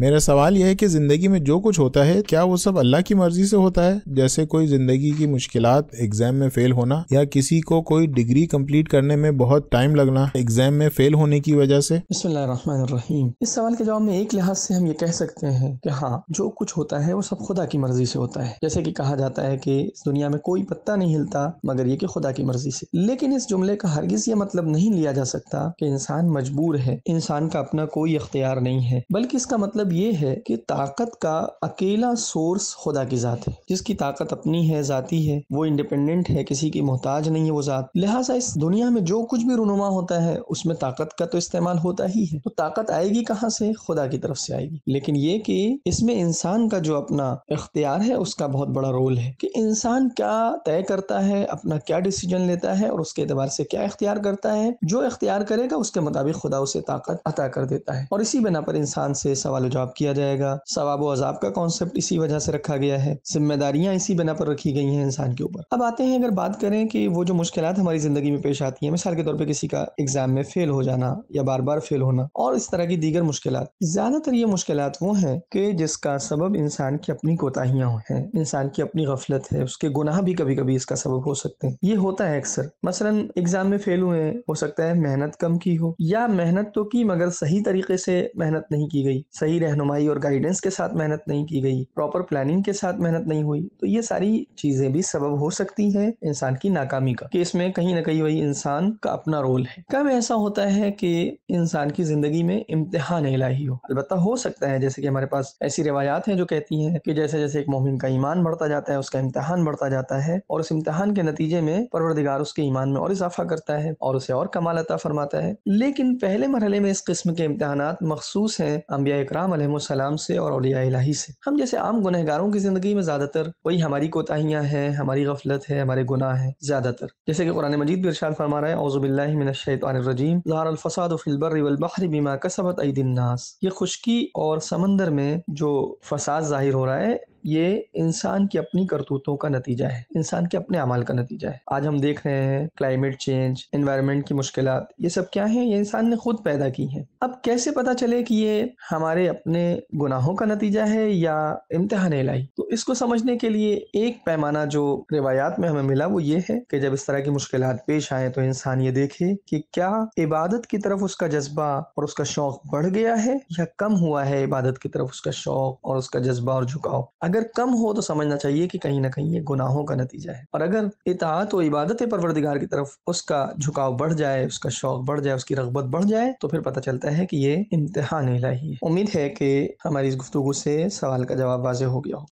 मेरा सवाल यह है कि ज़िंदगी में जो कुछ होता है क्या वो सब अल्लाह की मर्ज़ी से होता है जैसे कोई ज़िंदगी की मुश्किल एग्ज़ाम में फ़ेल होना या किसी को कोई डिग्री कंप्लीट करने में बहुत टाइम लगना एग्ज़ाम में फ़ेल होने की वजह से बसमीम इस सवाल के जवाब में एक लिहाज से हम ये कह सकते हैं कि हाँ जो कुछ होता है वो सब खुदा की मर्ज़ी से होता है जैसे कि कहा जाता है कि इस दुनिया में कोई पत्ता नहीं हिलता मगर ये कि खुदा की मर्ज़ी से लेकिन इस जुमले का हरगिज़ ये मतलब नहीं लिया जा सकता कि इंसान मजबूर है इंसान का अपना कोई अख्तियार नहीं है बल्कि इसका मतलब मतलब ये है कि ताकत का अकेला सोर्स खुदा की ज़ात है जिसकी ताकत अपनी है ज़ाती है वो इंडिपेंडेंट है किसी की मोहताज नहीं है वो ज़ात लिहाजा इस दुनिया में जो कुछ भी रुनुमा होता है उसमें ताकत का तो इस्तेमाल होता ही है तो ताकत आएगी कहाँ से खुदा की तरफ से आएगी लेकिन ये कि इसमें इंसान का जो अपना इख्तियार है उसका बहुत बड़ा रोल है कि इंसान क्या तय करता है अपना क्या डिसीजन लेता है और उसके एतबार से क्या इख्तियार करता है जो इख्तियार करेगा उसके मुताबिक खुदा उसे ताकत अता कर देता है और इसी बिना पर इंसान से सवाल मुजाब किया जाएगा सवाब व अजाब का कॉन्सेप्ट इसी वजह से रखा गया है जिम्मेदारियां इसी बना पर रखी गई हैं इंसान के ऊपर अब आते हैं अगर बात करें कि वो जो मुश्किल हमारी जिंदगी में पेश आती है मिसाल के तौर पर किसी का एग्जाम में फेल हो जाना या बार बार फेल होना और इस तरह की दीगर मुश्किल ज्यादातर ये मुश्किल वो है कि जिसका सबब इंसान की अपनी कोताहियां हैं इंसान की अपनी गफलत है उसके गुनाह भी कभी कभी इसका सबब हो सकते हैं ये होता है अक्सर मसलन एग्जाम में फेल हुए हो सकता है मेहनत कम की हो या मेहनत तो की मगर सही तरीके से मेहनत नहीं की गई सही रहनुमाई और गाइडेंस के साथ मेहनत नहीं की गई प्रॉपर प्लानिंग के साथ मेहनत नहीं हुई तो ये सारी चीजें भी सबब हो सकती है इंसान की नाकामी का केस में कहीं ना कहीं वही इंसान का अपना रोल है कब ऐसा होता है कि इंसान की जिंदगी में इम्तिहान इलाही हो अलबत् हो सकता है जैसे कि हमारे पास ऐसी रिवायात हैं जो कहती हैं कि जैसे जैसे एक मोमिन का ईमान बढ़ता जाता है उसका इम्तहान बढ़ता जाता है और उस इम्तहान के नतीजे में परवरदिगार उसके ईमान में और इजाफा करता है और उसे और कमाल अता फरमाता है लेकिन पहले मरहले में इस किस्म के इम्तहान मखसूस हैं अम्बिया इकराम आसमाम से और अलिया इलाही से हम जैसे आम गुनहगारों की ज़िंदगी में ज़्यादातर वही हमारी कोताहियां हैं हमारी गफलत है हमारे गुनाह है ज़्यादातर जैसे कि कुरान मजीद भी इरशाद फरमा रहा है औज़ुबिल्लाशैतरजीम ज़हरफ़सादफ़िलबर्रबहर बीमा कसबत नास ये खुश्की और समंदर में जो फसाद ज़ाहिर हो रहा है ये इंसान की अपनी करतूतों का नतीजा है इंसान के अपने अमाल का नतीजा है आज हम देख रहे हैं क्लाइमेट चेंज इन्वायरमेंट की मुश्किल ये सब क्या है ये इंसान ने खुद पैदा की है अब कैसे पता चले कि ये हमारे अपने गुनाहों का नतीजा है या इम्तहान लाई तो इसको समझने के लिए एक पैमाना जो रिवायात में हमें मिला वो ये है कि जब इस तरह की मुश्किल पेश आए तो इंसान ये देखे कि क्या इबादत की तरफ उसका जज्बा और उसका शौक बढ़ गया है या कम हुआ है इबादत की तरफ उसका शौक और उसका जज्बा और झुकाव अगर अगर कम हो तो समझना चाहिए कि कहीं ना कहीं ये गुनाहों का नतीजा है और अगर इतात व इबादत परवरदिगार की तरफ उसका झुकाव बढ़ जाए उसका शौक बढ़ जाए उसकी रगबत बढ़ जाए तो फिर पता चलता है कि ये इम्तहान इलाही है उम्मीद है कि हमारी इस गुफ्तु से सवाल का जवाब वाजे हो गया हो